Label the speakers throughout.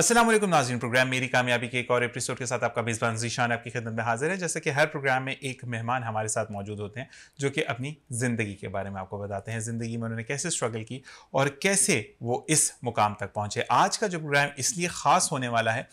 Speaker 1: असलम नाजीन प्रोग्राम मेरी कामयाबी के एक और एपिसोड के साथ आपका मेज़बान जीशान आपकी खिदमत में हाजिर है जैसे कि हर प्रोग्राम में एक मेहमान हमारे साथ मौजूद होते हैं जो कि अपनी ज़िंदगी के बारे में आपको बताते हैं ज़िंदगी में उन्होंने कैसे स्ट्रगल की और कैसे वो इस मुकाम तक पहुँचे आज का जो प्रोग्राम इसलिए ख़ास होने वाला है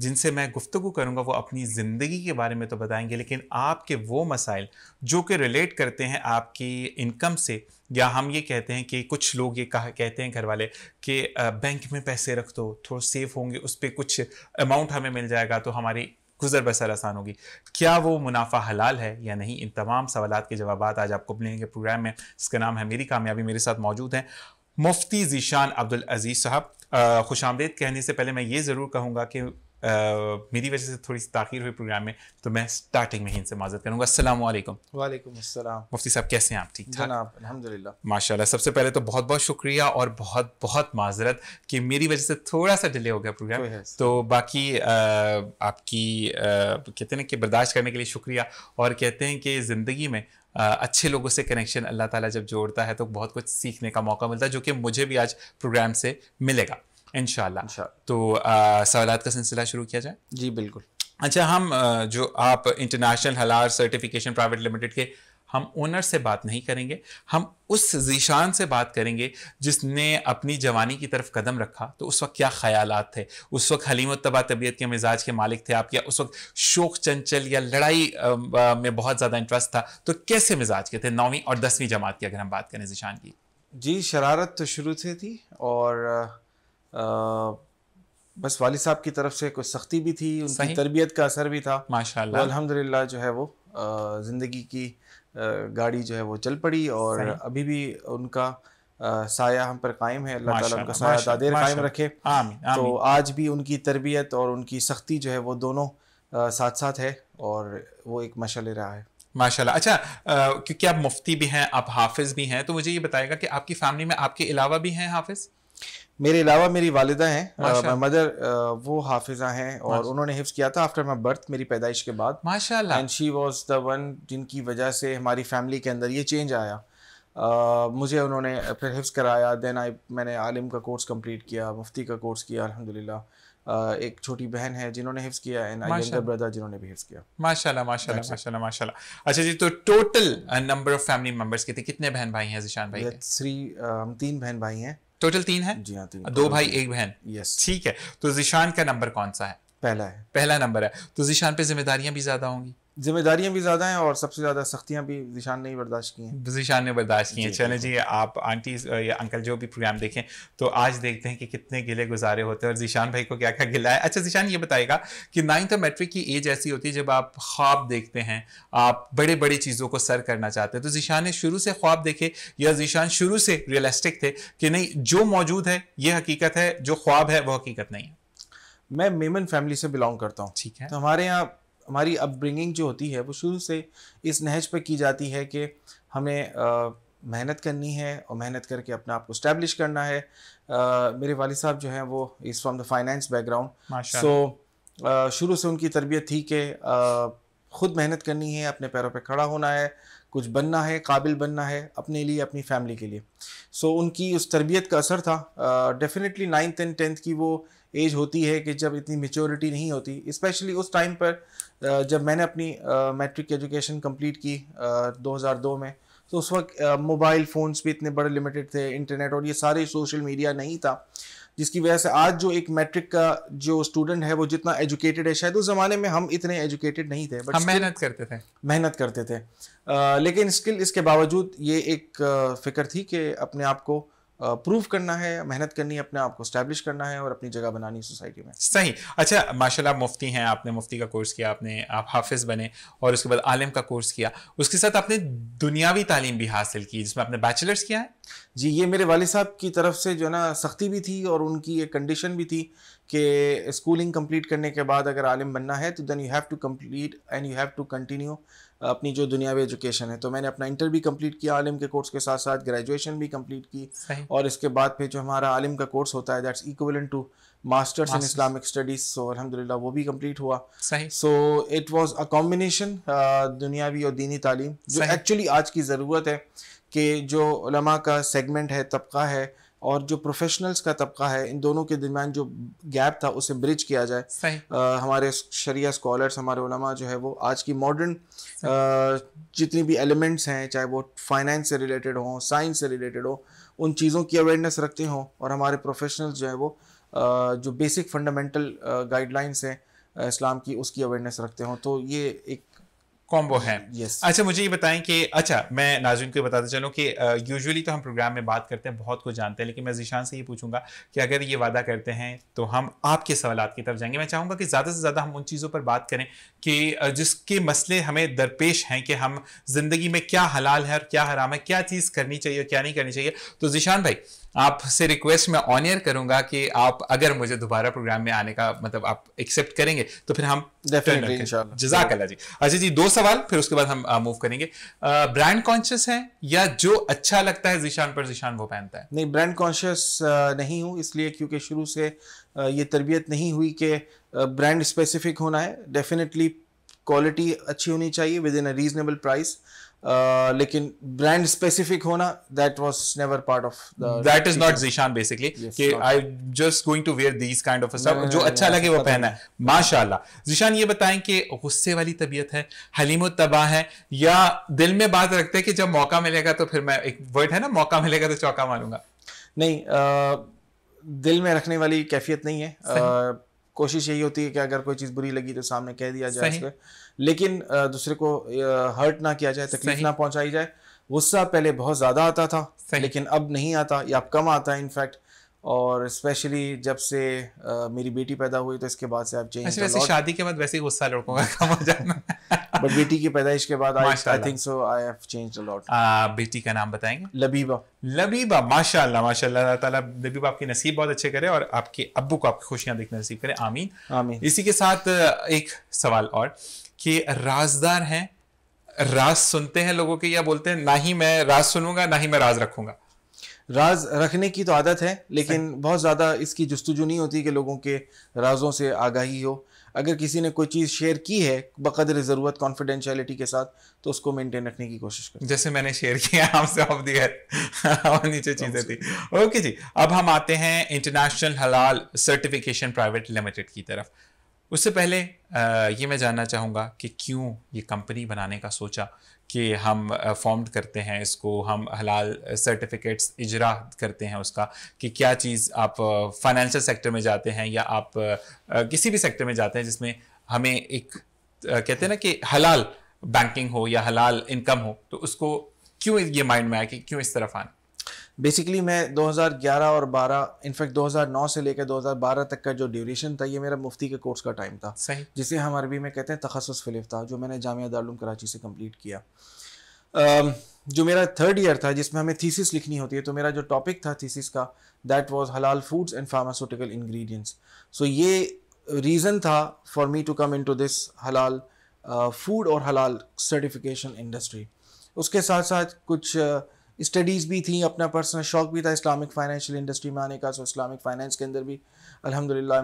Speaker 1: जिनसे मैं गुफ्तु करूँगा वो अपनी ज़िंदगी के बारे में तो बताएंगे लेकिन आपके वो मसाइल जो कि रिलेट करते हैं आपकी इनकम से या हम ये कहते हैं कि कुछ लोग ये कहा कहते हैं घर वाले कि बैंक में पैसे रख दो थोड़ा सेफ होंगे उस पर कुछ अमाउंट हमें मिल जाएगा तो हमारी गुजर बसर आसान होगी क्या वो मुनाफा हलाल है या नहीं इन तमाम सवाल के जवाब आज आपको मिलेंगे प्रोग्राम में इसका नाम है मेरी कामयाबी मेरे साथ मौजूद हैं मुफ्ती जीशान अब्दुल अजीज़ साहब खुश आमदेद कहने से पहले मैं ये ज़रूर कहूँगा कि मेरी वजह से थोड़ी सी ताखिर हुई प्रोग्राम में तो मैं स्टार्टिंग में ही इनसे माजत करूँगा असल
Speaker 2: वालेकुम अस्सलाम
Speaker 1: मुफ्ती साहब कैसे हैं आप ठीक ठाक
Speaker 2: अलहमदिल्ला
Speaker 1: माशाल्लाह सबसे पहले तो बहुत बहुत शुक्रिया और बहुत बहुत माजरत कि मेरी वजह से थोड़ा सा डिले हो गया प्रोग्राम तो बाकी आ, आपकी आ, कहते हैं कि बर्दाश्त करने के लिए शुक्रिया और कहते हैं कि ज़िंदगी में अच्छे लोगों से कनेक्शन अल्लाह ताला जब जोड़ता है तो बहुत कुछ सीखने का मौका मिलता है जो कि मुझे भी आज प्रोग्राम से मिलेगा इन तो सवाल का सिलसिला शुरू किया जाए जी बिल्कुल अच्छा हम जो आप इंटरनेशनल हलार सर्टिफिकेशन प्राइवेट लिमिटेड के हम ओनर से बात नहीं करेंगे हम उस जीशान से बात करेंगे जिसने अपनी जवानी की तरफ कदम रखा तो उस वक्त क्या ख्याल थे उस वक्त हलीम तबा तबीयत के मिजाज के मालिक थे आप या उस वक्त शोक चंचल या लड़ाई में बहुत ज़्यादा इंटरेस्ट था तो कैसे मिजाज के थे नौवीं और दसवीं जमात की अगर हम बात करें जीशान की
Speaker 2: जी शरारत तो शुरू से थी और बस वाल साहब की तरफ से कुछ सख्ती भी थी उनकी तरबियत का असर भी था माशाल्लाह अल्हम्दुलिल्लाह जो है वो ज़िंदगी की गाड़ी जो है वो चल पड़ी और अभी भी उनका साया हम पर कायम है अल्लाह ताला उनका साया दादेर कायम रखे आमी, आमी। तो आज भी उनकी तरबियत और उनकी सख्ती जो है वो दोनों साथ साथ है और वो एक मशल रहा है
Speaker 1: माशाल्लाह अच्छा आ, क्योंकि आप मुफ्ती भी हैं आप हाफिज़ भी हैं तो मुझे ये बताएगा कि आपकी फैमिली में आपके अलावा भी हैं हाफिज़
Speaker 2: मेरे अलावा मेरी वालिदा हैं माय मदर वो हाफिजा हैं और उन्होंने हिफ्ज किया था आफ्टर माई बर्थ मेरी पैदाइश के बाद माशाल्लाह and she was the one जिनकी वजह से हमारी फैमिली के अंदर ये चेंज आया आ, मुझे उन्होंने फिर हिफ्ज कराया देन आई मैंने आलिम का कोर्स कंप्लीट किया मुफ्ती का कोर्स किया अल्हम्दुलिल्लाह Uh, एक छोटी बहन है जिन्होंने हिफ्स किया एंड आई यंगर ब्रदर जिन्होंने भी हिफ्स किया
Speaker 1: माशाल्लाह माशाल्लाह माशाल्लाह माशाल्लाह अच्छा जी तो total number of family members कितने कितने बहन भाई हैं जिशान भाई थ्री हम तीन बहन भाई हैं टोटल तीन
Speaker 2: है जी हाँ तीन दो भाई एक
Speaker 1: बहन यस ठीक है तो जिशान का नंबर कौन सा है पहला है पहला नंबर है तो जिशान पे जिम्मेदारियां भी ज्यादा होंगी
Speaker 2: जिम्मेदारियां भी ज्यादा हैं और सबसे ज्यादा सख्तियां भी जिशान ने ही बर्दाश्त की हैं
Speaker 1: जिशान ने बर्दाश्त की हैं चले जी आप आंटी या अंकल जो भी प्रोग्राम देखें तो आज देखते हैं कि कितने गिले गुजारे होते हैं और जिशान भाई को क्या क्या गिला है अच्छा जिशान ये बताएगा कि नाइन्थ और मेट्रिक की एज ऐसी होती है जब आप ख्वाब देखते हैं आप बड़े बड़े चीज़ों को सर करना चाहते हैं तो जिशान ने शुरू से ख्वाब देखे या जिशान शुरू से रियलिस्टिक थे कि नहीं जो मौजूद है ये हकीकत है जो ख्वाब है वो हकीकत
Speaker 2: नहीं है मैं मेमन फैमिली से बिलोंग करता हूँ ठीक है तो हमारे यहाँ हमारी अपब्रिंगिंग जो होती है वो शुरू से इस नहज पर की जाती है कि हमें मेहनत करनी है और मेहनत करके अपने आप को स्टैब्लिश करना है आ, मेरे वाली साहब जो हैं वो is from the finance background so शुरू से उनकी तरबियत थी कि ख़ुद मेहनत करनी है अपने पैरों पर पे खड़ा होना है कुछ बनना है काबिल बनना है अपने लिए अपनी फैमिली के लिए सो so, उनकी उस तरबियत का असर था डेफिनेटली नाइन्थ एंड टेंथ की वो एज होती है कि जब इतनी मेच्योरिटी नहीं होती स्पेशली उस टाइम पर जब मैंने अपनी मैट्रिक की एजुकेशन कंप्लीट की 2002 में तो उस वक्त मोबाइल फ़ोन्स भी इतने बड़े लिमिटेड थे इंटरनेट और ये सारे सोशल मीडिया नहीं था जिसकी वजह से आज जो एक मैट्रिक का जो स्टूडेंट है वो जितना एजुकेटेड है शायद उस जमाने में हम इतने एजुकेटेड नहीं थे बट हम मेहनत करते थे मेहनत करते थे आ, लेकिन स्किल इसके बावजूद ये एक फिक्र थी कि अपने आप को प्रूव करना है मेहनत करनी है अपने आप को स्टैब्लिश करना है और अपनी जगह बनानी है सोसाइटी में
Speaker 1: सही अच्छा माशाल्लाह मुफ्ती हैं आपने मुफ्ती का कोर्स किया आपने आप हाफिज़ बने और उसके बाद आलम का कोर्स किया उसके साथ आपने दुनियावी तालीम भी हासिल की जिसमें आपने बैचलर्स
Speaker 2: किया है जी ये मेरे वाले साहब की तरफ से जो है ना सख्ती भी थी और उनकी एक कंडीशन भी थी कि स्कूलिंग कंप्लीट करने के बाद अगर आलिम बनना है तो then you have to complete and you have to continue अपनी जो दुनियावी एजुकेशन है तो मैंने अपना इंटर भी कंप्लीट किया आलिम के कोर्स के साथ साथ ग्रेजुएशन भी कंप्लीट की और इसके बाद फिर जो हमारा आलिम का कोर्स होता है that's equivalent to masters in Islamic studies so अलहमदिल्ला वो भी कम्प्लीट हुआ so it was a combination दुनियावी और दीनी तालीम जो एक्चुअली आज की ज़रूरत है कि जो का सेगमेंट है तबका है और जो प्रोफेशनल्स का तबका है इन दोनों के दरमियान जो गैप था उसे ब्रिज किया जाए आ, हमारे शरिया स्कॉलर्स हमारे उलमा जो है वो आज की मॉडर्न जितनी भी एलिमेंट्स हैं चाहे वो फाइनेंस से रिलेटेड हों साइंस से रिलेटेड हो उन चीज़ों की अवेयरनेस रखते हों और हमारे प्रोफेशनल्स जो है वो आ, जो बेसिक फंडामेंटल गाइडलाइंस हैं इस्लाम की उसकी अवेयरनेस रखते हों तो ये एक कॉम्बो है yes. अच्छा
Speaker 1: मुझे ये बताएं कि अच्छा मैं नाजुन को बताते चलूँ कि यूजुअली तो हम प्रोग्राम में बात करते हैं बहुत कुछ जानते हैं लेकिन मैं जीशान से ये पूछूंगा कि अगर ये वादा करते हैं तो हम आपके सवाल की तरफ जाएंगे मैं चाहूँगा कि ज़्यादा से ज़्यादा हम उन चीज़ों पर बात करें कि जिसके मसले हमें दरपेश हैं कि हम ज़िंदगी में क्या हलाल है और क्या हराम है क्या चीज़ करनी चाहिए और क्या नहीं करनी चाहिए तो जीशान भाई आपसे रिक्वेस्ट मैं ऑन एयर करूंगा कि आप अगर मुझे दोबारा प्रोग्राम में आने का मतलब आप एक्सेप्ट करेंगे तो फिर हम जजाक अल्लाह जी अच्छा जी दो सवाल फिर उसके बाद हम मूव करेंगे ब्रांड कॉन्शियस है या जो अच्छा लगता है जीशान पर जिशान वो पहनता है
Speaker 2: नहीं ब्रांड कॉन्शियस नहीं हूँ इसलिए क्योंकि शुरू से ये तरबियत नहीं हुई कि ब्रांड स्पेसिफिक होना है डेफिनेटली क्वालिटी अच्छी होनी चाहिए within a reasonable price Uh, लेकिन ब्रांड स्पेसिफिक होना that was never part of that is not
Speaker 1: Zeeshan basically कि I just going to wear these kind of stuff जो अच्छा लगे वो पहना है माशाल्लाह जीशान ये बताएं कि गुस्से वाली तबीयत है हलीम तबाह है या दिल में बात रखते हैं कि जब मौका मिलेगा तो फिर मैं एक वर्ड है ना
Speaker 2: मौका मिलेगा तो चौका मारूंगा नहीं uh, दिल में रखने वाली कैफियत नहीं है कोशिश यही होती है कि अगर कोई चीज़ बुरी लगी तो सामने कह दिया जाए उस लेकिन दूसरे को हर्ट ना किया जाए तकलीफ ना पहुंचाई जाए गुस्सा पहले बहुत ज़्यादा आता था लेकिन अब नहीं आता या अब कम आता है इनफैक्ट और स्पेशली जब से आ, मेरी बेटी पैदा हुई तो इसके बाद से आप चेंज अच्छा, वैसे शादी
Speaker 1: के बाद वैसे ही गुस्सा लड़कों का कम हो जाना
Speaker 2: बट बेटी की पैदाइश के बाद I think so I have changed a lot
Speaker 1: बेटी का नाम बताएंगे लबीबा लबीबा माशाल्लाह माशाल्लाह अल्लाह ताला लबीबा आपकी नसीब बहुत अच्छे करे और आपके अब्बू को आपकी खुशियां देखने नसीब करे आमीन आमीन इसी के साथ एक सवाल और कि राजदार हैं राज सुनते हैं लोगों के या बोलते हैं ना ही मैं राज सुनूंगा ना ही मैं राज रखूंगा
Speaker 2: राज रखने की तो आदत है लेकिन बहुत ज़्यादा इसकी जस्तजू नहीं होती कि लोगों के राजों से आगाही हो अगर किसी ने कोई चीज़ शेयर की है बकदर ज़रूरत कॉन्फिडेंशियलिटी के साथ तो उसको मेंटेन रखने की कोशिश
Speaker 1: करें जैसे मैंने शेयर किया आपसे ऑफ दी और नीचे चीज़ें थी ओके जी अब हम आते हैं इंटरनेशनल हलाल सर्टिफिकेशन प्राइवेट लिमिटेड की तरफ उससे पहले ये मैं जानना चाहूँगा कि क्यों ये कंपनी बनाने का सोचा कि हम फॉर्म्ड करते हैं इसको हम हलाल सर्टिफिकेट्स इजरा करते हैं उसका कि क्या चीज़ आप फाइनेंशियल सेक्टर में जाते हैं या आप किसी भी सेक्टर में जाते हैं जिसमें हमें एक कहते हैं ना कि हलाल बैंकिंग हो या हलाल इनकम हो तो उसको क्यों ये माइंड में आया कि क्यों इस तरफ आना
Speaker 2: बेसिकली मैं 2011 और 12 इनफैक्ट 2009 से लेकर 2012 तक का जो ड्यूरेशन था ये मेरा मुफ्ती के कोर्स का टाइम था सही जिसे हम अरबी में कहते हैं तखसस फिलिफ था जो मैंने जामिया दारूम कराची से कम्प्लीट किया जो मेरा थर्ड ईयर था जिसमें हमें थीसिस लिखनी होती है तो मेरा जो टॉपिक था थीसिस का that was halal foods and pharmaceutical ingredients so ये रीज़न था for me to come into this halal food और हलाल सर्टिफिकेशन इंडस्ट्री उसके साथ साथ कुछ uh, स्टडीज़ भी थी अपना पर्सनल शौक भी था इस्लामिक फाइनेंशियल इंडस्ट्री में आने का सो इस्लामिक फाइनेंस के अंदर भी अलहमदिल्ला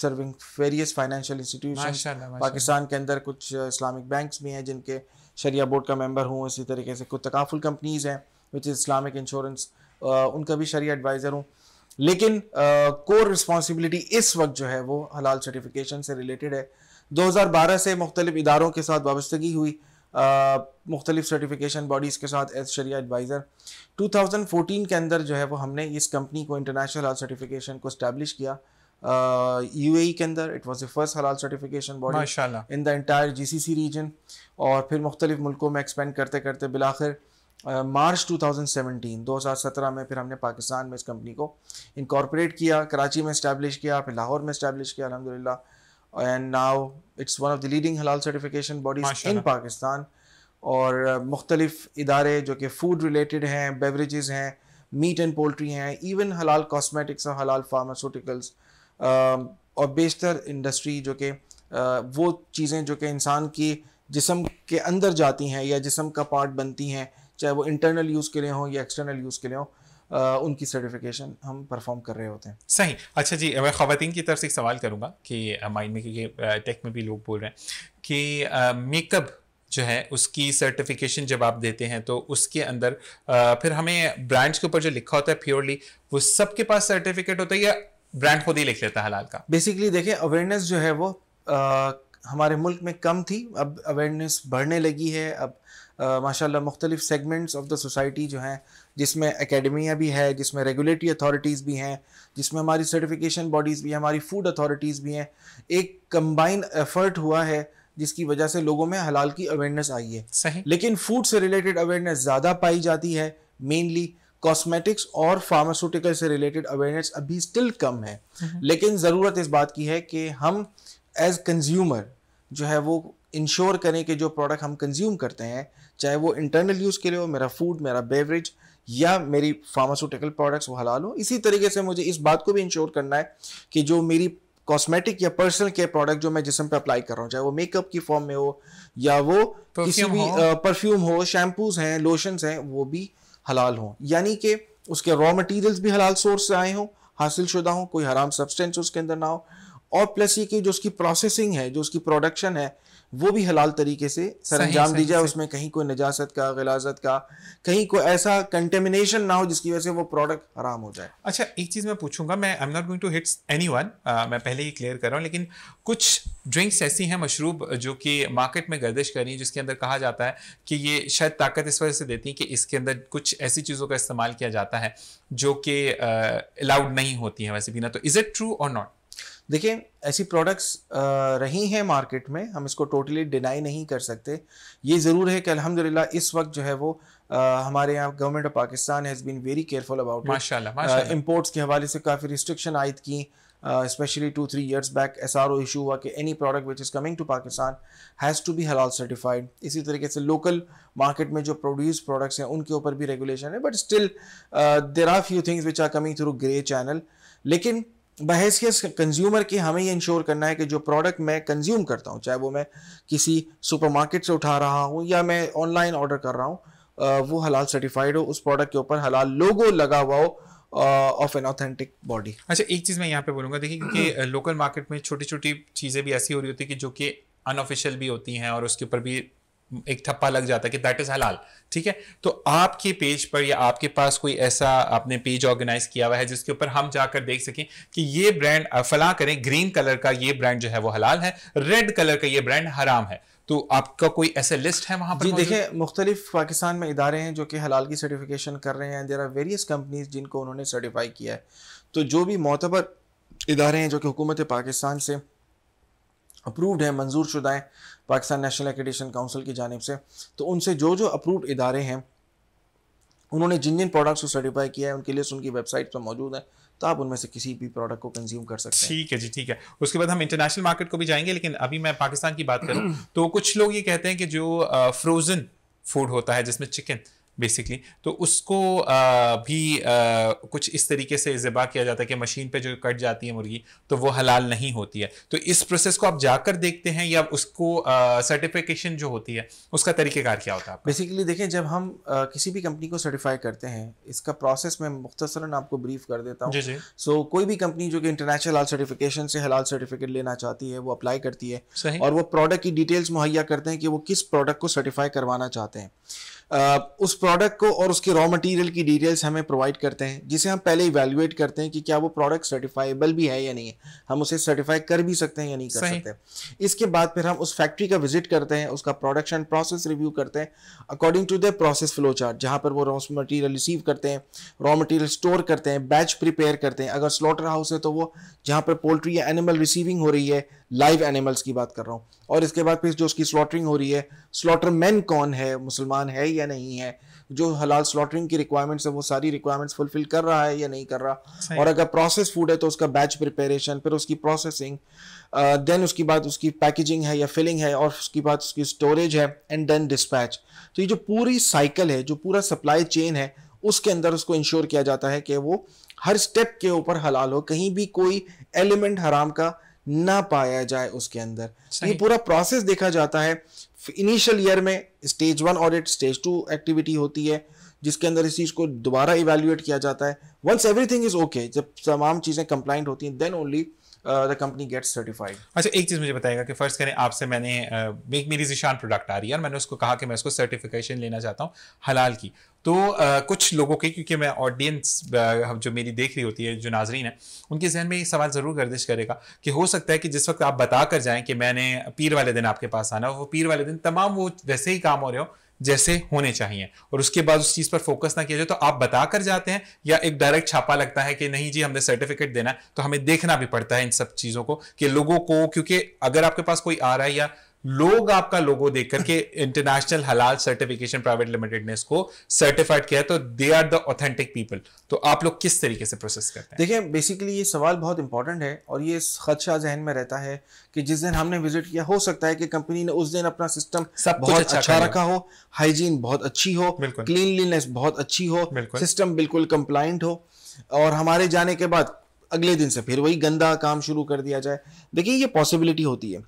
Speaker 2: serving various financial institution Pakistan के अंदर कुछ uh, इस्लामिक बैंक्स भी हैं जिनके शरिया बोर्ड का मेंबर हूँ इसी तरीके से कुछ तकाफुल कंपनीज़ हैं विच इज़ इस्लामिक इंश्योरेंस उनका भी शरिया एडवाइज़र हूँ लेकिन कोर uh, रिस्पॉन्सिबिलिटी इस वक्त जो है वो हलाल सर्टिफिकेशन से रिलेटेड है 2012 से मुख्तलिफ इदारों के साथ वाबस्तगी हुई मुख्तलिफ सर्टिफिकेशन बॉडीज़ के साथ एज शरिया एडवाइज़र 2014 के अंदर जो है वो हमने इस कंपनी को इंटरनेशनल हलाल सर्टिफिकेशन को इस्टेब्लिश किया यू ए e के अंदर it was the first halal certification body in the entire G C C region और फिर मुख्तलिफ मुल्कों में एक्सपेंड करते करते बिलाखिर मार्च दो 2017 2017 में फिर हमने पाकिस्तान में इस कंपनी को इनकॉर्पोरेट किया कराची में इस्टेब्लिश किया फिर लाहौर में इस्टेब्लिश किया अलहमदिल्ला and now it's one of the leading halal certification bodies in Pakistan और uh, मुख्तलिफ इदारे जो कि फूड रिलेटेड हैं बेवरेजेस हैं मीट एंड पोल्ट्री हैं इवन हलाल कॉस्मेटिक्स और हलाल फार्मास्यूटिकल्स um, और बेशतर इंडस्ट्री जो कि uh, वो चीज़ें जो कि इंसान की जिसम के अंदर जाती हैं या जिसम का पार्ट बनती हैं चाहे वो इंटरनल यूज़ के लिए हों या एक्सटर्नल यूज़ के लिए हों उनकी सर्टिफिकेशन हम परफॉर्म कर रहे होते हैं
Speaker 1: सही अच्छा जी मैं खातन की तरफ से एक सवाल करूँगा कि माइंड में क्योंकि टेक में भी लोग बोल रहे हैं कि मेकअप जो है उसकी सर्टिफिकेशन जब आप देते हैं तो उसके अंदर आ, फिर हमें ब्रांड्स के ऊपर जो लिखा होता है प्योरली वो सबके पास सर्टिफिकेट होता है या ब्रांड खुद ही लिख लेता है हलाल
Speaker 2: का बेसिकली देखिए अवेयरनेस जो है वो आ, हमारे मुल्क में कम थी अब अवेयरनेस बढ़ने लगी है अब माशाल्लाह मुख्तलिफ सेगमेंट्स ऑफ द सोसाइटी जो हैं जिसमें अकेडमियाँ भी है जिसमें रेगुलेटरी अथॉरिटीज़ भी हैं जिसमें हमारी सर्टिफिकेशन बॉडीज़ भी हैं हमारी फूड अथॉरिटीज़ भी हैं एक कम्बाइन एफर्ट हुआ है जिसकी वजह से लोगों में हलाल की अवेयरनेस आई है सही लेकिन फूड से रिलेटेड अवेयरनेस ज़्यादा पाई जाती है मेनली कॉस्मेटिक्स और फार्मास्यूटिकल से रिलेटेड अवेयरनेस अभी स्टिल कम है हम्म। लेकिन ज़रूरत इस बात की है कि हम एज कंज्यूमर जो है वो इंश्योर करें कि जो प्रोडक्ट हम कंज्यूम करते हैं चाहे वो इंटरनल यूज़ के लिए हो मेरा फूड मेरा बेवरेज या मेरी फार्मास्यूटिकल प्रोडक्ट्स वो हलाल हो इसी तरीके से मुझे इस बात को भी इंश्योर करना है कि जो मेरी कॉस्मेटिक या पर्सनल केयर प्रोडक्ट जो मैं जिसम पे अप्लाई कर रहा हूँ चाहे वो मेकअप की फॉर्म में हो या वो किसी भी परफ्यूम हो शैम्पूज हैं लोशंस हैं वो भी हलाल हों यानी कि उसके रॉ मटेरियल्स भी हलाल सोर्स से आए हों हासिल शुदा हों कोई हराम सब्सटेंस उसके अंदर ना हो और प्लस ये कि जो उसकी प्रोसेसिंग है जो उसकी प्रोडक्शन है वो भी हलाल तरीके से सर अंजाम दी जाए उसमें कहीं कोई नजासत का गलाजत का कहीं कोई ऐसा कंटेमिनेशन ना हो जिसकी वजह से वो प्रोडक्ट हराम हो जाए
Speaker 1: अच्छा एक चीज़ मैं पूछूंगा मैं I am not going to hits any one मैं पहले ही क्लियर कर रहा हूँ लेकिन कुछ ड्रिंक्स ऐसी हैं मशरूब जो कि मार्केट में गर्दिश कर रही है जिसके अंदर कहा जाता है कि ये शायद ताकत इस वजह से देती है कि इसके अंदर कुछ ऐसी चीज़ों का इस्तेमाल किया जाता है जो कि अलाउड नहीं होती हैं वैसे भी ना तो इज़ इट ट्रू और नॉट
Speaker 2: देखिए ऐसी प्रोडक्ट्स रही हैं मार्केट में हम इसको टोटली डिनाई नहीं कर सकते ये ज़रूर है कि अलहमदिल्ला इस वक्त जो है वो आ, हमारे यहाँ government of Pakistan has been very careful about imports के हवाले से काफ़ी रिस्ट्रिक्शन आयद की specially two three years back S R O issue हुआ कि any product which is coming to Pakistan has to be halal certified इसी तरीके से लोकल मार्केट में जो प्रोड्यूस प्रोडक्ट्स हैं उनके ऊपर भी रेगुलेशन है but still there are few things which are coming through grey channel लेकिन के कंज्यूमर की हमें ये इंश्योर करना है कि जो प्रोडक्ट मैं कंज्यूम करता हूँ चाहे वो मैं किसी सुपरमार्केट से उठा रहा हूँ या मैं ऑनलाइन ऑर्डर कर रहा हूँ वो हलाल सर्टिफाइड हो उस प्रोडक्ट के ऊपर हलाल लोगो लगा हुआ हो ऑफ एन ऑथेंटिक बॉडी अच्छा
Speaker 1: एक चीज़ मैं यहाँ पे बोलूँगा देखिए क्योंकि लोकल मार्केट में छोटी छोटी चीज़ें भी ऐसी हो रही होती है कि जो कि अनऑफिशियल भी होती हैं और उसके ऊपर भी एक थप्पा लग जाता है कि दैट इज हलाल ठीक है तो आपके पेज पर या आपके पास कोई ऐसा आपने पेज ऑर्गेनाइज किया हुआ है जिसके ऊपर हम जाकर देख सकें कि ये ब्रांड फला करें ग्रीन कलर का ये ब्रांड जो है वो हलाल है रेड कलर का ये ब्रांड हराम है तो आपका कोई ऐसा लिस्ट है वहां पर जी देखिए
Speaker 2: मुख्तलिफ पाकिस्तान में इदारे हैं जो कि हलाल की सर्टिफिकेशन कर रहे हैं देर आर वेरियस कंपनीज जिनको उन्होंने सर्टिफाई किया है तो जो भी मोतबर इदारे हैं जो कि हुकूमत पाकिस्तान से अप्रूव्ड हैं मंजूर शुदा हैं पाकिस्तान नेशनल एक्रेडिशन काउंसिल की जानब से तो उनसे जो जो अप्रूव्ड इदारे हैं उन्होंने जिन जिन प्रोडक्ट्स को सर्टिफाई किया है उनकी लिस्ट उनकी वेबसाइट पर मौजूद है तो आप उनमें से किसी भी प्रोडक्ट को कंज्यूम कर सकते हैं ठीक है जी
Speaker 1: ठीक है उसके बाद हम इंटरनेशनल मार्केट को भी जाएंगे लेकिन अभी मैं पाकिस्तान की बात करूँ तो कुछ लोग ये कहते हैं कि जो फ्रोज़न फूड होता है जिसमें चिकन बेसिकली तो उसको आ, भी आ, कुछ इस तरीके से ज़बा किया जाता है कि मशीन पे जो कट जाती है मुर्गी तो वो हलाल नहीं होती है तो इस प्रोसेस को आप जाकर देखते हैं या उसको सर्टिफिकेशन जो होती है उसका तरीक़ेकार क्या होता है
Speaker 2: बेसिकली देखें जब हम आ, किसी भी कंपनी को सर्टिफाई करते हैं इसका प्रोसेस मैं मुख्तसरा आपको ब्रीफ कर देता हूँ सो so, कोई भी कंपनी जो कि इंटरनेशनल हाल सर्टिफिकेशन से हलाल सर्टिफिकेट लेना चाहती है वो अप्लाई करती है और वो प्रोडक्ट की डिटेल्स मुहैया करते हैं कि वो किस प्रोडक्ट को सर्टिफाई करवाना चाहते हैं उस प्रोडक्ट को और उसके रॉ मटेरियल की डिटेल्स हमें प्रोवाइड करते हैं जिसे हम पहले इवेल्युएट करते हैं कि क्या वो प्रोडक्ट सर्टिफाइबल भी है या नहीं है हम उसे सर्टिफाई कर भी सकते हैं या नहीं कर सकते इसके बाद फिर हम उस फैक्ट्री का विजिट करते हैं उसका प्रोडक्शन प्रोसेस रिव्यू करते हैं according to the process flow chart जहाँ पर वो रॉ मटीरियल रिसीव करते हैं रॉ मटेरियल स्टोर करते हैं बैच प्रिपेयर करते हैं अगर स्लॉटर हाउस है तो वो जहाँ पर पोल्ट्री या एनिमल रिसीविंग हो रही है लाइव एनिमल्स की बात कर रहा हूँ और इसके बाद फिर जो उसकी स्लॉटरिंग हो रही है स्लॉटर मैन कौन है मुसलमान है या नहीं है जो हलाल स्लॉटरिंग की रिक्वायरमेंट्स है वो सारी रिक्वायरमेंट्स फुलफिल कर रहा है या नहीं कर रहा और अगर प्रोसेस फूड है तो उसका बैच प्रिपेरेशन फिर उसकी प्रोसेसिंग देन uh, उसकी बात उसकी पैकेजिंग है या फिलिंग है और उसकी बाद उसकी स्टोरेज है एंड देन डिस्पैच तो ये जो पूरी साइकिल है जो पूरा सप्लाई चेन है उसके अंदर उसको इंश्योर किया जाता है कि वो हर स्टेप के ऊपर हलाल हो कहीं भी कोई एलिमेंट हराम का ना पाया जाए उसके अंदर तो ये पूरा प्रोसेस देखा जाता है इनिशियल ईयर में stage one audit stage two activity होती है जिसके अंदर इस चीज़ को दोबारा इवेल्युएट किया जाता है वंस एवरीथिंग इज ओके जब तमाम चीज़ें कंप्लाइंट होती हैं then only the company gets certified
Speaker 1: अच्छा एक चीज़ मुझे बताएगा कि फर्स्ट करें आपसे मैंने uh, मेरी जिशान प्रोडक्ट आ रही है और मैंने उसको कहा कि मैं उसको सर्टिफिकेशन लेना चाहता हूँ हलाल की तो आ, uh, कुछ लोगों के क्योंकि मैं ऑडियंस uh, जो मेरी देख रही होती है जो नाजरीन है उनके जहन में ये सवाल ज़रूर गर्दिश करेगा कि हो सकता है कि जिस वक्त आप बता कर जाएं कि मैंने पीर वाले दिन आपके पास आना हो वो पीर वाले दिन तमाम वो वैसे ही काम हो रहे हो जैसे होने चाहिए और उसके बाद उस चीज़ पर फोकस ना किया जाए तो आप बता कर जाते हैं या एक डायरेक्ट छापा लगता है कि नहीं जी हमने सर्टिफिकेट देना है तो हमें देखना भी पड़ता है इन सब चीज़ों को कि लोगों को क्योंकि अगर आपके पास कोई आ रहा है या लोग आपका लोगो देख करके इंटरनेशनल हलाल सर्टिफिकेशन प्राइवेट लिमिटेड ने इसको सर्टिफाइड किया तो they are the authentic people तो आप लोग किस तरीके से प्रोसेस करते हैं
Speaker 2: देखिए बेसिकली ये सवाल बहुत इंपॉर्टेंट है और ये खदशा जहन में रहता है कि जिस दिन हमने विजिट किया हो सकता है कि कंपनी ने उस दिन अपना सिस्टम सब बहुत अच्छा, अच्छा रखा हो हाइजीन बहुत अच्छी हो क्लीनलीनेस बहुत अच्छी हो सिस्टम बिल्कुल कंप्लाइंट हो और हमारे जाने के बाद अगले दिन से फिर वही गंदा काम शुरू कर दिया जाए देखिए ये पॉसिबिलिटी होती है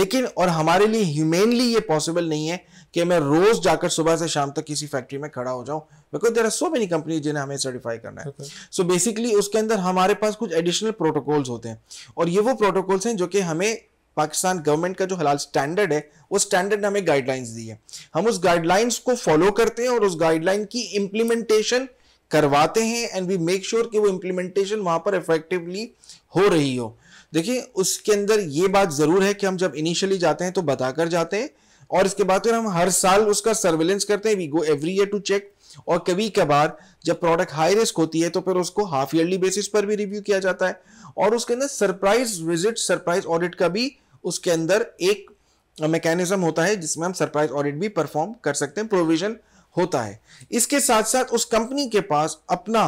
Speaker 2: लेकिन और हमारे लिए ह्यूमेनली ये पॉसिबल नहीं है कि मैं रोज जाकर सुबह से शाम तक किसी फैक्ट्री में खड़ा हो जाऊं because there are so many company जिन्हें हमें सर्टिफाई करना है सो बेसिकली so उसके अंदर हमारे पास कुछ एडिशनल प्रोटोकॉल्स होते हैं और ये वो प्रोटोकॉल्स हैं जो कि हमें पाकिस्तान गवर्नमेंट का जो हलाल स्टैंडर्ड है उस स्टैंडर्ड ने हमें गाइडलाइंस दी है हम उस गाइडलाइंस को फॉलो करते हैं और उस गाइडलाइन की इंप्लीमेंटेशन करवाते हैं एंड वी मेक श्योर कि वो इम्प्लीमेंटेशन वहाँ पर इफेक्टिवली हो रही हो देखिए उसके अंदर ये बात ज़रूर है कि हम जब इनिशियली जाते हैं तो बताकर जाते हैं और इसके बाद फिर हम हर साल उसका सर्वेलेंस करते हैं we go every year to check और कभी कभार जब प्रोडक्ट हाई रिस्क होती है तो फिर उसको हाफ ईयरली बेसिस पर भी रिव्यू किया जाता है और उसके अंदर सरप्राइज विजिट सरप्राइज ऑडिट का भी उसके अंदर एक मैकेनिज्म होता है जिसमें हम सरप्राइज ऑडिट भी परफॉर्म कर सकते हैं प्रोविजन होता है इसके साथ साथ उस कंपनी के पास अपना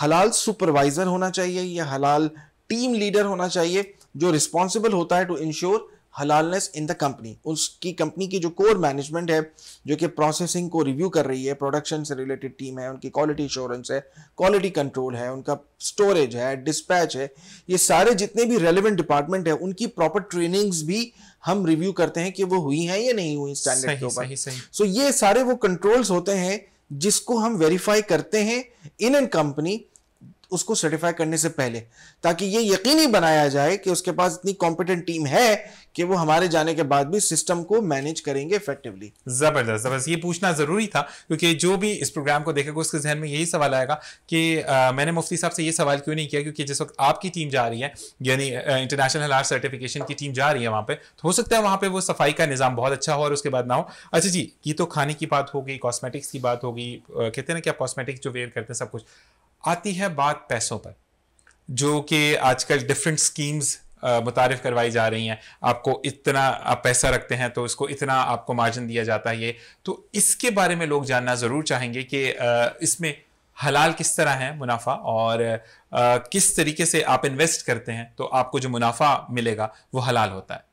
Speaker 2: हलाल सुपरवाइजर होना चाहिए या हलाल टीम लीडर होना चाहिए जो रिस्पॉन्सिबल होता है to ensure halalness in the company उसकी कंपनी की जो कोर मैनेजमेंट है जो कि प्रोसेसिंग को रिव्यू कर रही है प्रोडक्शन से रिलेटेड टीम है उनकी क्वालिटी इंश्योरेंस है क्वालिटी कंट्रोल है उनका स्टोरेज है डिस्पैच है ये सारे जितने भी रेलिवेंट डिपार्टमेंट है उनकी प्रॉपर ट्रेनिंग्स भी हम रिव्यू करते हैं कि वो हुई है या नहीं हुई स्टैंडर्ड के ऊपर सो ये सारे वो कंट्रोल्स होते हैं जिसको हम वेरीफाई करते हैं इन एन कंपनी उसको सर्टिफाई करने से पहले ताकि ये यकीनी बनाया जाए कि उसके पास इतनी कॉम्पिटेंट टीम है कि वो हमारे जाने के बाद भी सिस्टम को मैनेज करेंगे इफेक्टिवली
Speaker 1: जबरदस्त जबरदस्त ये पूछना जरूरी था क्योंकि जो भी इस प्रोग्राम को देखेगा उसके जहन में यही सवाल आएगा कि आ, मैंने मुफ्ती साहब से ये सवाल क्यों नहीं किया क्योंकि जिस वक्त आपकी टीम जा रही है यानी इंटरनेशनल आर्ट सर्टिफिकेशन की टीम जा रही है वहां पर तो हो सकता है वहां पर वो सफाई का निज़ाम बहुत अच्छा हो और उसके बाद ना हो अच्छा जी ये तो खाने की बात होगी कॉस्मेटिक्स की बात होगी कहते हैं ना क्या कॉस्मेटिक्स जो वेयर करते हैं सब कुछ आती है बात पैसों पर जो कि आजकल डिफरेंट स्कीम्स मुतारफ़ करवाई जा रही हैं आपको इतना आप पैसा रखते हैं तो इसको इतना आपको मार्जिन दिया जाता है ये तो इसके बारे में लोग जानना ज़रूर चाहेंगे कि इसमें हलाल किस तरह है मुनाफा और आ, किस तरीके से आप इन्वेस्ट करते हैं तो आपको जो मुनाफा मिलेगा वो हलाल होता है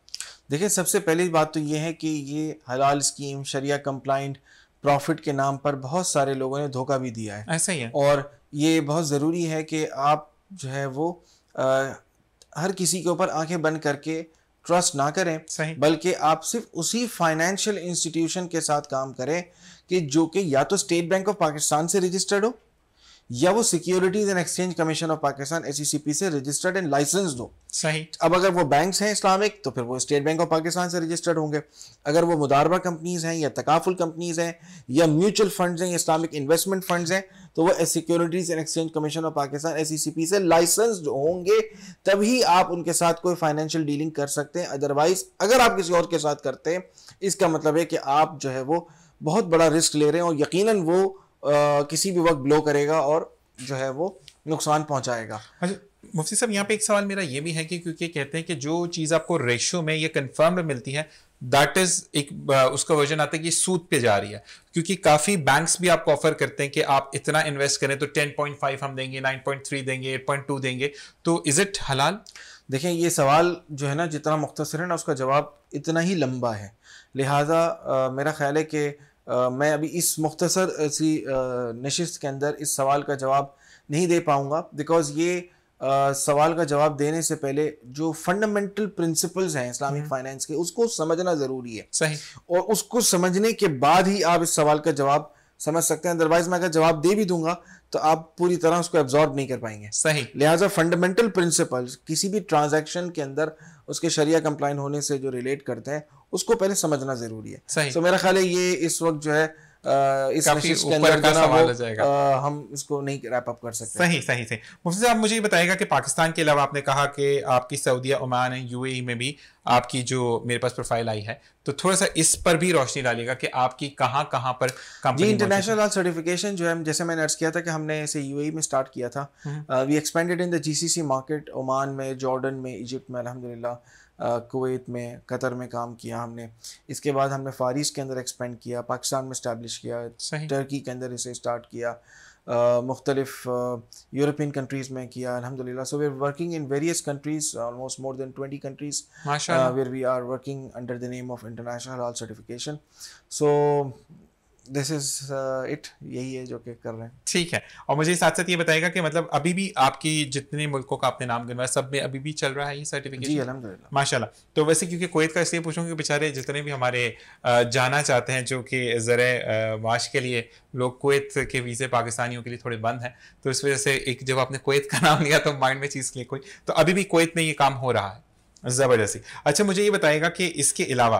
Speaker 2: देखिए सबसे पहली बात तो ये है कि ये हलाल स्कीम शरिया कंप्लाइंट प्रॉफिट के नाम पर बहुत सारे लोगों ने धोखा भी दिया है ऐसा ही है और ये बहुत ज़रूरी है कि आप जो है वो आ, हर किसी के ऊपर आंखें बंद करके ट्रस्ट ना करें बल्कि आप सिर्फ उसी फाइनेंशियल इंस्टीट्यूशन के साथ काम करें कि जो कि या तो स्टेट बैंक ऑफ पाकिस्तान से रजिस्टर्ड हो या वो securities and exchange commission of Pakistan S से रजिस्टर्ड एंड लाइसेंस दो सही अब अगर वो बैंक हैं इस्लामिक तो फिर वो स्टेट बैंक ऑफ पाकिस्तान से रजिस्टर्ड होंगे अगर वो मुदारबा कंपनीज हैं या तकाफुल कंपनीज हैं या म्यूचुअल फंड्स हैं इस्लामिक इन्वेस्टमेंट फंड्स हैं तो वो securities and exchange commission of Pakistan S से लाइसेंस्ड होंगे तभी आप उनके साथ कोई फाइनेंशियल डीलिंग कर सकते हैं अदरवाइज अगर आप किसी और के साथ करते हैं इसका मतलब है कि आप जो है वो बहुत बड़ा रिस्क ले रहे हैं और यकीन वो आ, किसी भी वक्त ब्लो करेगा और जो है वो नुकसान पहुंचाएगा अच्छा
Speaker 1: मुफ्ती साहब यहाँ पे एक सवाल मेरा ये भी है कि क्योंकि कहते हैं कि जो चीज़ आपको रेशियो में या कन्फर्म में मिलती है दैट इज एक उसका वर्जन आता है कि सूद पे जा रही है क्योंकि काफ़ी बैंक्स भी आपको ऑफर करते हैं कि आप इतना इन्वेस्ट करें तो 10.5 हम देंगे 9.3 देंगे 8.2 देंगे
Speaker 2: तो इज़ इट हलाल देखें ये सवाल जो है ना जितना मुख्तर है ना उसका जवाब इतना ही लंबा है लिहाजा आ, मेरा ख्याल है कि मैं अभी इस मुख्तसर सी नशस्त के अंदर इस सवाल का जवाब नहीं दे पाऊँगा बिकॉज़ ये आ, सवाल का जवाब देने से पहले जो फंडामेंटल प्रिंसिपल्स हैं इस्लामिक हम्म। फाइनेंस के उसको समझना जरूरी है सही और उसको समझने के बाद ही आप इस सवाल का जवाब समझ सकते हैं अदरवाइज मैं अगर जवाब दे भी दूंगा तो आप पूरी तरह उसको एब्जॉर्ब नहीं कर पाएंगे सही लिहाजा फंडामेंटल प्रिंसिपल किसी भी ट्रांजेक्शन के अंदर उसके शरिया कंप्लाइन होने से जो रिलेट करते हैं उसको पहले समझना जरूरी है सही so, मेरा ख्याल है ये इस वक्त जो है इस का सवाल जाएगा हम इसको नहीं रैप
Speaker 1: अप कर सकते सही सही सही मुफ्ती साहब मुझे बताएगा कि पाकिस्तान के अलावा आपने कहा कि आपकी ओमान यूएई में भी आपकी जो मेरे पास प्रोफाइल आई है तो थोड़ा सा इस पर भी रोशनी डालिएगा कि आपकी कहाँ कहाँ पर कंपनी इंटरनेशनल
Speaker 2: सर्टिफिकेशन जो है जैसे मैंने अर्ज किया था कि हमने इसे यूएई में स्टार्ट किया था we expanded in the market Oman में जॉर्डन में इजिप्ट में अलहमदिल्ला कुवैत में कतर में काम किया हमने इसके बाद हमने फारिस के अंदर एक्सपेंड किया पाकिस्तान में इस्टेब्लिश किया टर्की के अंदर इसे स्टार्ट किया मुख्तलिफ यूरोपियन कंट्रीज़ में किया अलहमदिल्ला so we are working in various countries almost more than twenty countries where we are working under the name of international halal certification so this is it यही है जो कि कर रहे हैं
Speaker 1: ठीक है और मुझे साथ साथ ये बताएगा कि मतलब अभी भी आपकी जितने मुल्कों का आपने नाम गिनवाया सब में अभी भी चल रहा है ये सर्टिफिकेशन जी अलहमदिल्ला माशाल्लाह तो वैसे क्योंकि कोयत का इसलिए कि बेचारे जितने भी हमारे जाना चाहते हैं जो कि ज़र माश के लिए लोग कोत के वीज़े पाकिस्तानियों के लिए थोड़े बंद हैं तो इस वजह से एक जब आपने कोत का नाम लिया तो माइंड में चीज़ क्लिक कोई तो अभी भी कोत में ये काम हो रहा है ज़बरदस्ती अच्छा मुझे ये बताएगा कि इसके अलावा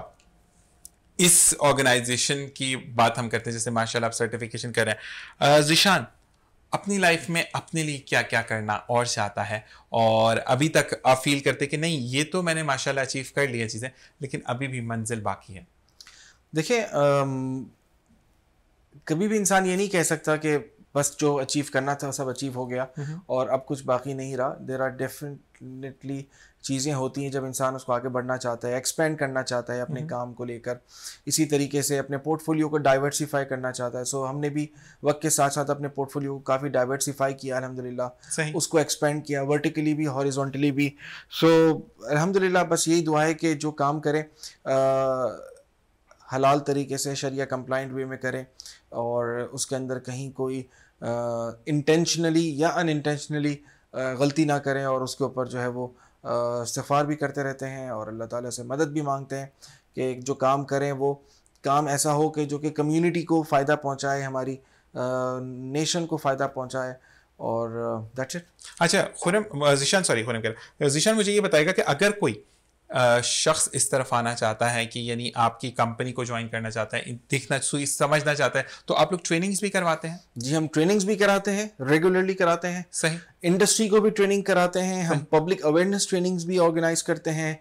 Speaker 1: इस ऑर्गेनाइजेशन की बात हम करते हैं जैसे माशाल्लाह आप सर्टिफिकेशन कर रहे हैं जिशान अपनी लाइफ में अपने लिए क्या क्या करना और चाहता है और अभी तक आप फील करते कि नहीं ये तो मैंने माशाल्लाह अचीव कर लिया चीज़ें लेकिन अभी भी मंजिल बाकी है
Speaker 2: देखिए कभी भी इंसान ये नहीं कह सकता कि बस जो अचीव करना था सब अचीव हो गया हम्म हम्म। और अब कुछ बाकी नहीं रहा देर आर डेफिनेटली चीज़ें होती हैं जब इंसान उसको आगे बढ़ना चाहता है एक्सपेंड करना चाहता है अपने हम्म काम को लेकर इसी तरीके से अपने पोर्टफोलियो को डाइवर्सिफाई करना चाहता है सो हमने भी वक्त के साथ साथ अपने पोर्टफोलियो को काफ़ी डाइवर्सिफाई किया लाला उसको एक्सपेंड किया वर्टिकली भी हॉरिजोंटली भी सो अलहमद अलहमदिल्ला बस यही दुआ है कि जो काम करें आ, हलाल तरीके से शरिया कंप्लाइंट वे में करें और उसके अंदर कहीं कोई इंटेंशनली या इंटेंशनली गलती ना करें और उसके ऊपर जो है वो इस्तफ़ार भी करते रहते हैं और अल्लाह ताला से मदद भी मांगते हैं कि जो काम करें वो काम ऐसा हो कि जो कि कम्युनिटी को फ़ायदा पहुंचाए हमारी नेशन को फ़ायदा पहुंचाए और दैट्स इट
Speaker 1: अच्छा खुरम जिशान सॉरी खुरम कर जिशान मुझे ये बताएगा कि अगर कोई शख्स इस तरफ आना चाहता है कि यानी आपकी कंपनी को ज्वाइन करना चाहता है
Speaker 2: दिखना समझना चाहता है तो आप लोग ट्रेनिंग्स भी करवाते हैं जी हम ट्रेनिंग्स भी कराते हैं रेगुलरली कराते हैं सही इंडस्ट्री को भी ट्रेनिंग कराते हैं हम पब्लिक अवेयरनेस ट्रेनिंग्स भी ऑर्गेनाइज करते हैं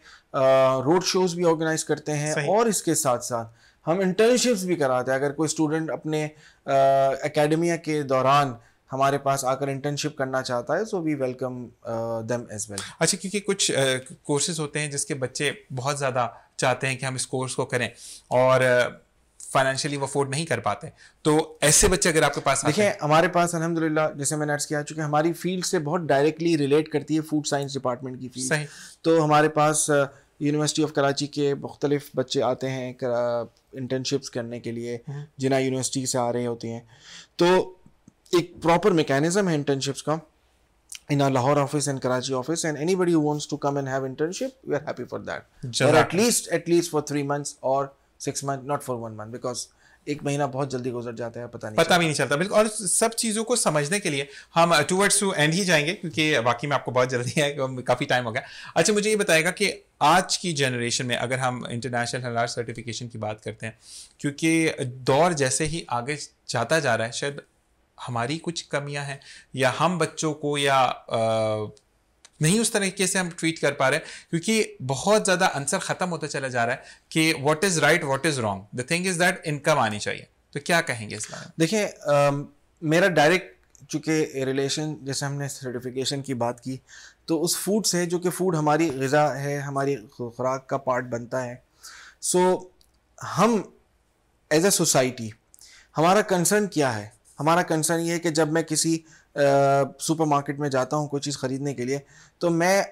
Speaker 2: रोड शोज भी ऑर्गेनाइज करते हैं और इसके साथ साथ हम इंटर्नशिप्स भी कराते हैं अगर कोई स्टूडेंट अपने अकेडमिया के दौरान हमारे पास आकर इंटर्नशिप करना चाहता है so we welcome them as well
Speaker 1: अच्छा क्योंकि कुछ कोर्सेज uh, होते हैं जिसके बच्चे बहुत ज़्यादा चाहते हैं कि हम इस कोर्स को करें और फाइनेंशियली uh, वो अफोर्ड नहीं कर पाते तो ऐसे बच्चे अगर आपके पास देखिए
Speaker 2: हमारे पास अलहमदिल्ला जैसे मैंने अर्ज किया चूंकि हमारी फील्ड से बहुत डायरेक्टली रिलेट करती है फूड साइंस डिपार्टमेंट की फील्ड तो हमारे पास यूनिवर्सिटी ऑफ कराची के मुख्तलिफ बच्चे आते हैं इंटर्नशिप्स करने के लिए हम्म। जिना यूनिवर्सिटी से आ रहे होते हैं तो एक प्रॉपर मैकेनिज्म है इंटर्नशिप्स का in our Lahore office and Karachi office, and anybody who wants to come and have internship, we are happy for that. Or at least at least for three months or six months, not for one month, because एक महीना बहुत जल्दी गुजर जाता है पता नहीं पता
Speaker 1: भी नहीं चलता बिल्कुल और सब चीज़ों को समझने के लिए हम टूवर्ड्स टू एंड ही जाएंगे क्योंकि बाकी में आपको बहुत जल्दी है काफ़ी टाइम हो गया अच्छा मुझे ये बताएगा कि आज की जनरेशन में अगर हम इंटरनेशनल हलार सर्टिफिकेशन की बात करते हैं क्योंकि दौर जैसे ही आगे जाता जा रहा है शायद हमारी कुछ कमियां हैं या हम बच्चों को या आ, नहीं उस तरीके से हम ट्रीट कर पा रहे क्योंकि बहुत ज़्यादा आंसर ख़त्म होता चला जा रहा है कि what is right what is wrong the thing is that income आनी चाहिए तो क्या कहेंगे इस बारे में
Speaker 2: देखिए मेरा डायरेक्ट चूँकि रिलेशन जैसे हमने सर्टिफिकेशन की बात की तो उस फूड से जो कि फूड हमारी गज़ा है हमारी खुराक का पार्ट बनता है सो so, हम एज ए सोसाइटी हमारा कंसर्न क्या है हमारा कंसर्न ये है कि जब मैं किसी सुपरमार्केट में जाता हूँ कोई चीज़ ख़रीदने के लिए तो मैं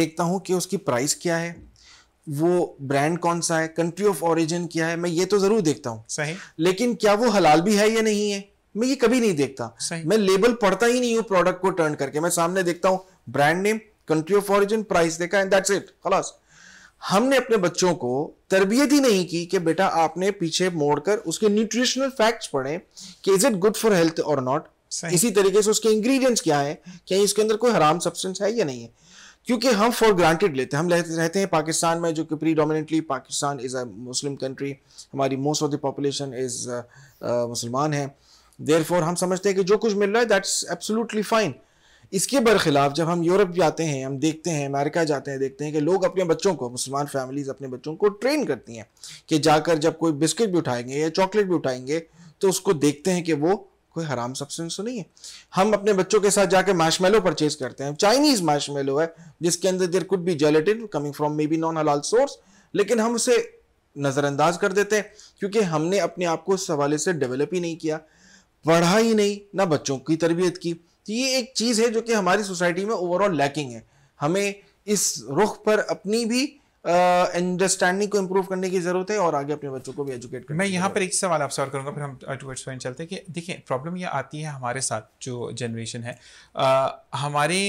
Speaker 2: देखता हूँ कि उसकी प्राइस क्या है वो ब्रांड कौन सा है कंट्री ऑफ ओरिजिन क्या है मैं ये तो ज़रूर देखता हूँ सही लेकिन क्या वो हलाल भी है या नहीं है मैं ये कभी नहीं देखता मैं लेबल पढ़ता ही नहीं हूँ प्रोडक्ट को टर्न करके मैं सामने देखता हूँ brand name country of origin price देखा एंड दैट्स इट खलास हमने अपने बच्चों को तरबियत ही नहीं की कि बेटा आपने पीछे मोड़कर उसके न्यूट्रिशनल फैक्ट्स पढ़े कि is it good for health और नॉट इसी तरीके से उसके इंग्रेडिएंट्स क्या हैं क्या इसके अंदर कोई हराम सब्सटेंस है या नहीं है क्योंकि हम फॉर ग्रांटेड लेते हैं हम रहते हैं पाकिस्तान में जो कि pre Pakistan is a Muslim country हमारी most of the population is मुसलमान है देयर हम समझते हैं कि जो कुछ मिल रहा है दैट्स एब्सोल्युटली फाइन इसके बरखिलाफ जब हम यूरोप जाते हैं हम देखते हैं अमेरिका जाते हैं देखते हैं कि लोग अपने बच्चों को मुसलमान फैमिलीज अपने बच्चों को ट्रेन करती हैं कि जाकर जब कोई बिस्किट भी उठाएंगे या चॉकलेट भी उठाएंगे तो उसको देखते हैं कि वो कोई हराम सब्सटेंस तो नहीं है हम अपने बच्चों के साथ जाके मार्शमेलो परचेज करते हैं चाइनीज मार्शमेलो है जिसके अंदर there could be gelatine coming from maybe non halal source लेकिन हम उसे नज़रअंदाज कर देते हैं क्योंकि हमने अपने आप को इस हवाले से डेवलप ही नहीं किया पढ़ा ही नहीं ना बच्चों की तरबियत की तो ये एक चीज़ है जो कि हमारी सोसाइटी में ओवरऑल लैकिंग है हमें इस रुख पर अपनी भी अंडरस्टैंडिंग uh, को इम्प्रूव करने की जरूरत है और आगे अपने बच्चों को भी एजुकेट करना मैं यहाँ पर एक
Speaker 1: सवाल आपसे और करूँगा फिर हम टूवर्ड्स पॉइंट चलते हैं कि देखिए प्रॉब्लम ये आती है हमारे साथ जो जनरेशन है आ, हमारे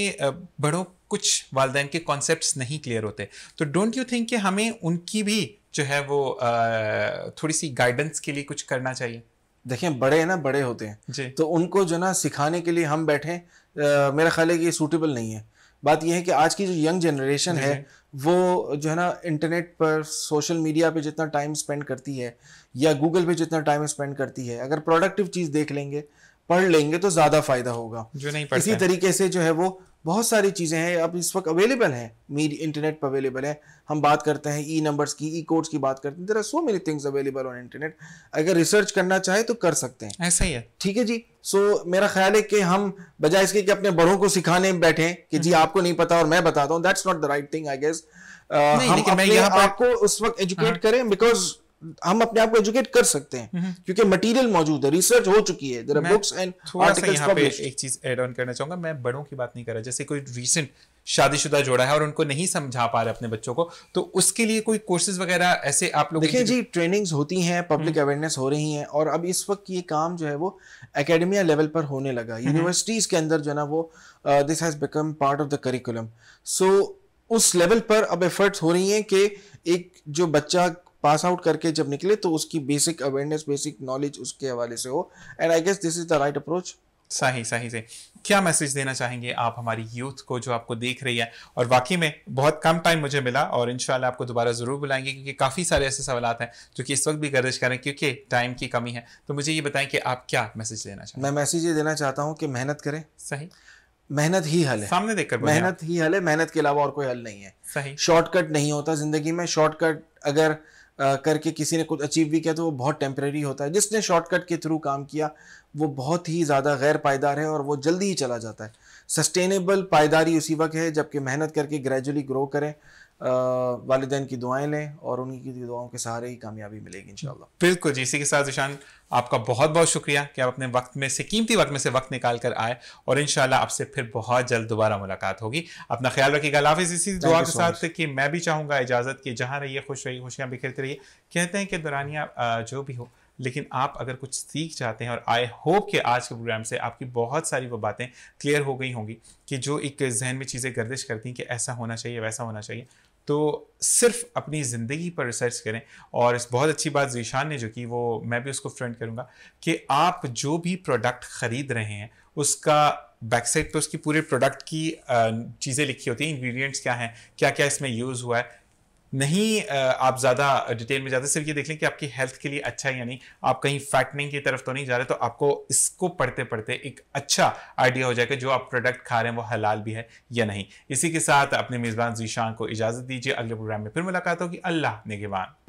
Speaker 1: बड़ों कुछ वालदे के कॉन्सेप्ट नहीं क्लियर होते तो डोंट यू थिंक कि हमें उनकी भी जो है वो आ, थोड़ी सी गाइडेंस के लिए
Speaker 2: कुछ करना चाहिए देखें बड़े हैं ना बड़े होते हैं तो उनको जो ना सिखाने के लिए हम बैठे मेरा ख्याल है कि सूटेबल नहीं है बात यह है कि आज की जो यंग जनरेशन है वो जो है ना इंटरनेट पर सोशल मीडिया पे जितना टाइम स्पेंड करती है या गूगल पे जितना टाइम स्पेंड करती है अगर प्रोडक्टिव चीज़ देख लेंगे पढ़ लेंगे तो ज़्यादा फायदा होगा जो नहीं इसी तरीके से जो है वो बहुत सारी चीज़ें हैं अब इस वक्त अवेलेबल हैं मीडिया इंटरनेट पर अवेलेबल है हम बात करते हैं ई e नंबर्स की ई e कोड्स की बात करते हैं there are so many things available on internet अगर रिसर्च करना चाहे तो कर सकते हैं ऐसा ही है ठीक है जी सो so, मेरा ख्याल है कि हम बजाय इसके कि अपने बड़ों को सिखाने बैठे कि जी हम्म। आपको नहीं पता और मैं बताता हूँ that's not the right thing I guess हम अपने आपको उस वक्त एजुकेट हाँ। करें बिकॉज हम अपने आप को एजुकेट कर सकते हैं हम्म। क्योंकि मटेरियल मौजूद है रिसर्च हो चुकी है मैं बुक्स एंड आर्टिकल्स पे
Speaker 1: एक चीज ऐड ऑन करना चाहूंगा मैं बड़ों की बात नहीं कर रहा जैसे कोई रीसेंट शादीशुदा जोड़ा है और उनको नहीं समझा पा रहे अपने बच्चों को
Speaker 2: तो उसके लिए कोई कोर्सेज वगैरह ऐसे आप लोग देखिए जी ट्रेनिंग्स होती हैं पब्लिक हम्म। अवेयरनेस हो रही हैं और अब इस वक्त ये काम जो है वो एकेडमिया लेवल पर होने लगा यूनिवर्सिटीज हम्म। के अंदर जो है ना वो this has become part of the curriculum so उस लेवल पर अब एफर्ट्स हो रही हैं कि एक जो बच्चा पास आउट करके जब निकले तो उसकी बेसिक अवेयरनेस बेसिक नॉलेज उसके हवाले से हो and I guess this is the right approach
Speaker 1: सही सही से क्या मैसेज देना चाहेंगे आप हमारी यूथ को जो आपको देख रही है और वाकई में बहुत कम टाइम मुझे मिला और इंशाल्लाह आपको दोबारा ज़रूर बुलाएंगे क्योंकि काफ़ी सारे ऐसे सवाल हैं जो कि इस वक्त भी गर्ज करें क्योंकि टाइम की कमी है तो मुझे ये बताएं कि आप क्या मैसेज देना चाहें
Speaker 2: मैं मैसेज ये देना चाहता हूँ कि मेहनत करें सही मेहनत ही हल है सामने देखकर मेहनत ही हल है मेहनत के अलावा और कोई हल नहीं है सही शॉर्टकट नहीं होता जिंदगी में शॉर्टकट अगर करके किसी ने कुछ अचीव भी किया तो वो बहुत टेम्प्रेरी होता है जिसने शॉर्टकट के थ्रू काम किया वो बहुत ही ज़्यादा गैर पायदार है और वो जल्दी ही चला जाता है सस्टेनेबल पायदारी उसी वक्त है जबकि मेहनत करके ग्रेजुअली ग्रो करें वालदेन की दुआएं लें और उनकी दुआओं के सहारे ही कामयाबी मिलेगी इंशाल्लाह
Speaker 1: बिल्कुल जी इसी के साथ ईशान आपका बहुत बहुत शुक्रिया कि आप अपने वक्त में से कीमती वक्त में से वक्त निकाल कर आए और इन आपसे फिर बहुत जल्द दोबारा मुलाकात होगी अपना ख्याल रखिएगा हाफिज इसी दुआ के साथ कि मैं भी चाहूँगा इजाज़त कि जहाँ रहिए खुश रहिए खुशियाँ बिखरते रहिए कहते हैं कि दौरानिया जो भी हो लेकिन आप अगर कुछ सीख जाते हैं और आई होप कि आज के प्रोग्राम से आपकी बहुत सारी वो बातें क्लियर हो गई होंगी कि जो एक जहन में चीज़ें गर्दिश करती हैं कि ऐसा होना चाहिए वैसा होना चाहिए तो सिर्फ अपनी ज़िंदगी पर रिसर्च करें और इस बहुत अच्छी बात जीशान ने जो की वो मैं भी उसको फ्रेंड करूँगा कि आप जो भी प्रोडक्ट ख़रीद रहे हैं उसका बैक साइड पर उसकी पूरे प्रोडक्ट की चीज़ें लिखी होती हैं इंग्रेडिएंट्स क्या हैं क्या क्या इसमें यूज़ हुआ है नहीं आप ज़्यादा डिटेल में जाते सिर्फ ये देख लें कि आपकी हेल्थ के लिए अच्छा है यानी आप कहीं फैटनिंग की तरफ तो नहीं जा रहे तो आपको इसको पढ़ते पढ़ते एक अच्छा आइडिया हो जाएगा जो आप प्रोडक्ट खा रहे हैं वो हलाल भी है या नहीं इसी के साथ अपने मेज़बान जीशान को इजाज़त दीजिए अगले प्रोग्राम में फिर मुलाकात होगी अल्लाह निगेवान